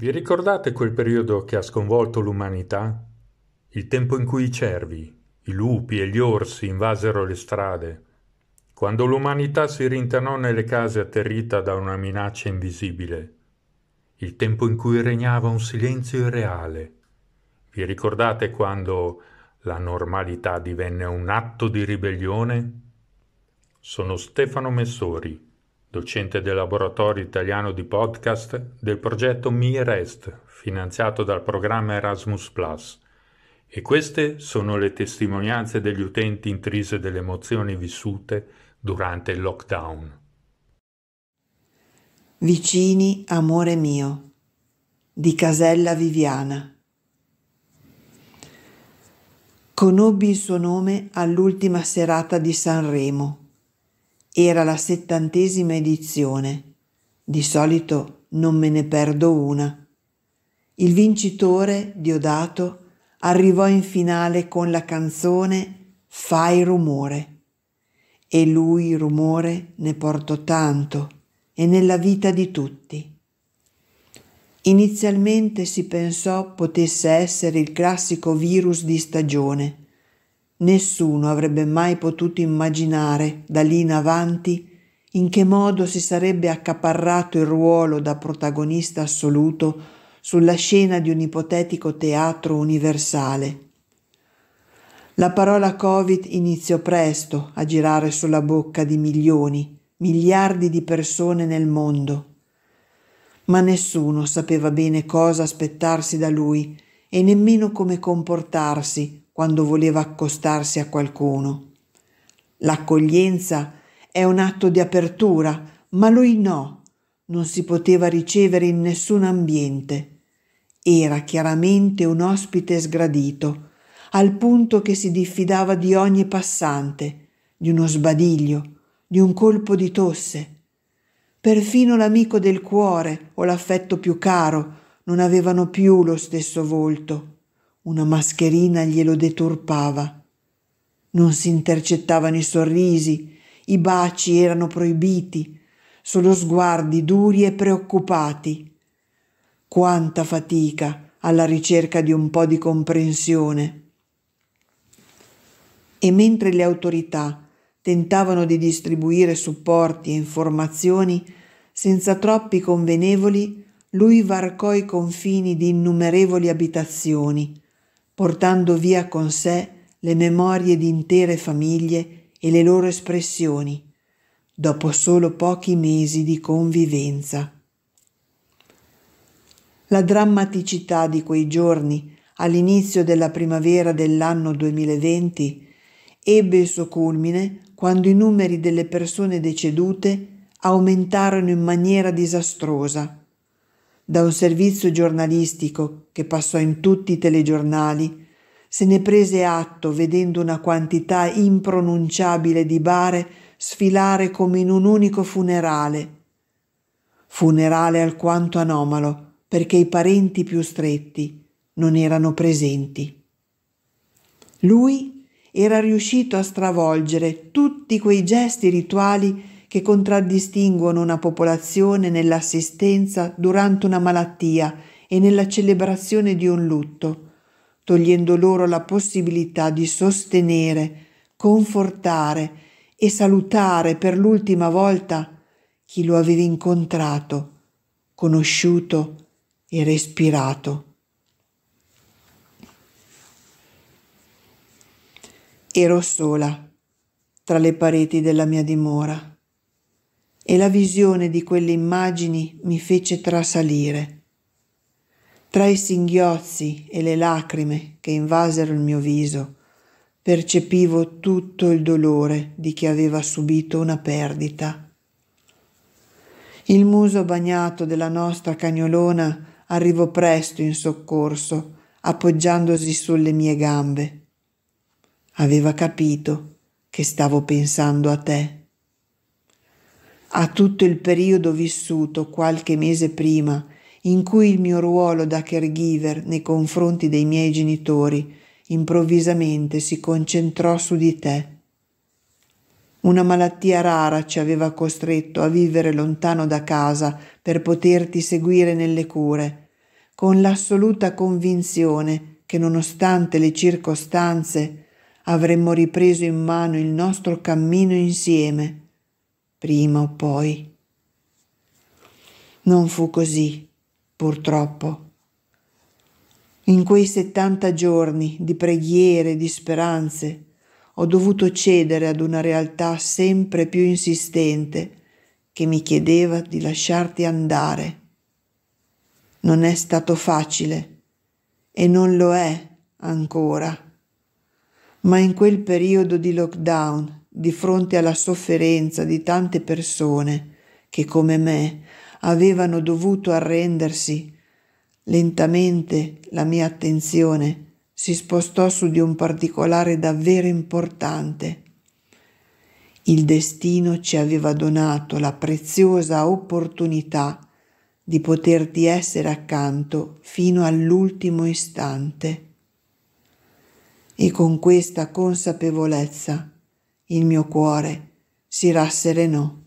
Vi ricordate quel periodo che ha sconvolto l'umanità? Il tempo in cui i cervi, i lupi e gli orsi invasero le strade, quando l'umanità si rintanò nelle case atterrita da una minaccia invisibile, il tempo in cui regnava un silenzio irreale. Vi ricordate quando la normalità divenne un atto di ribellione? Sono Stefano Messori docente del laboratorio italiano di podcast del progetto MIREST, finanziato dal programma Erasmus ⁇ E queste sono le testimonianze degli utenti intrise delle emozioni vissute durante il lockdown. Vicini, amore mio, di Casella Viviana. Conobbi il suo nome all'ultima serata di Sanremo era la settantesima edizione. Di solito non me ne perdo una. Il vincitore, Diodato, arrivò in finale con la canzone Fai rumore. E lui rumore ne portò tanto e nella vita di tutti. Inizialmente si pensò potesse essere il classico virus di stagione, Nessuno avrebbe mai potuto immaginare, da lì in avanti, in che modo si sarebbe accaparrato il ruolo da protagonista assoluto sulla scena di un ipotetico teatro universale. La parola Covid iniziò presto a girare sulla bocca di milioni, miliardi di persone nel mondo. Ma nessuno sapeva bene cosa aspettarsi da lui e nemmeno come comportarsi quando voleva accostarsi a qualcuno. L'accoglienza è un atto di apertura, ma lui no, non si poteva ricevere in nessun ambiente. Era chiaramente un ospite sgradito, al punto che si diffidava di ogni passante, di uno sbadiglio, di un colpo di tosse. Perfino l'amico del cuore o l'affetto più caro non avevano più lo stesso volto. Una mascherina glielo deturpava. Non si intercettavano i sorrisi, i baci erano proibiti, solo sguardi duri e preoccupati. Quanta fatica alla ricerca di un po' di comprensione. E mentre le autorità tentavano di distribuire supporti e informazioni senza troppi convenevoli, lui varcò i confini di innumerevoli abitazioni, portando via con sé le memorie di intere famiglie e le loro espressioni, dopo solo pochi mesi di convivenza. La drammaticità di quei giorni, all'inizio della primavera dell'anno 2020, ebbe il suo culmine quando i numeri delle persone decedute aumentarono in maniera disastrosa da un servizio giornalistico che passò in tutti i telegiornali, se ne prese atto vedendo una quantità impronunciabile di bare sfilare come in un unico funerale. Funerale alquanto anomalo, perché i parenti più stretti non erano presenti. Lui era riuscito a stravolgere tutti quei gesti rituali che contraddistinguono una popolazione nell'assistenza durante una malattia e nella celebrazione di un lutto, togliendo loro la possibilità di sostenere, confortare e salutare per l'ultima volta chi lo aveva incontrato, conosciuto e respirato. Ero sola tra le pareti della mia dimora e la visione di quelle immagini mi fece trasalire. Tra i singhiozzi e le lacrime che invasero il mio viso, percepivo tutto il dolore di chi aveva subito una perdita. Il muso bagnato della nostra cagnolona arrivò presto in soccorso, appoggiandosi sulle mie gambe. Aveva capito che stavo pensando a te a tutto il periodo vissuto qualche mese prima, in cui il mio ruolo da caregiver nei confronti dei miei genitori improvvisamente si concentrò su di te. Una malattia rara ci aveva costretto a vivere lontano da casa per poterti seguire nelle cure, con l'assoluta convinzione che nonostante le circostanze avremmo ripreso in mano il nostro cammino insieme prima o poi. Non fu così, purtroppo. In quei 70 giorni di preghiere, di speranze, ho dovuto cedere ad una realtà sempre più insistente che mi chiedeva di lasciarti andare. Non è stato facile e non lo è ancora ma in quel periodo di lockdown, di fronte alla sofferenza di tante persone che come me avevano dovuto arrendersi, lentamente la mia attenzione si spostò su di un particolare davvero importante. Il destino ci aveva donato la preziosa opportunità di poterti essere accanto fino all'ultimo istante e con questa consapevolezza il mio cuore si rasserenò.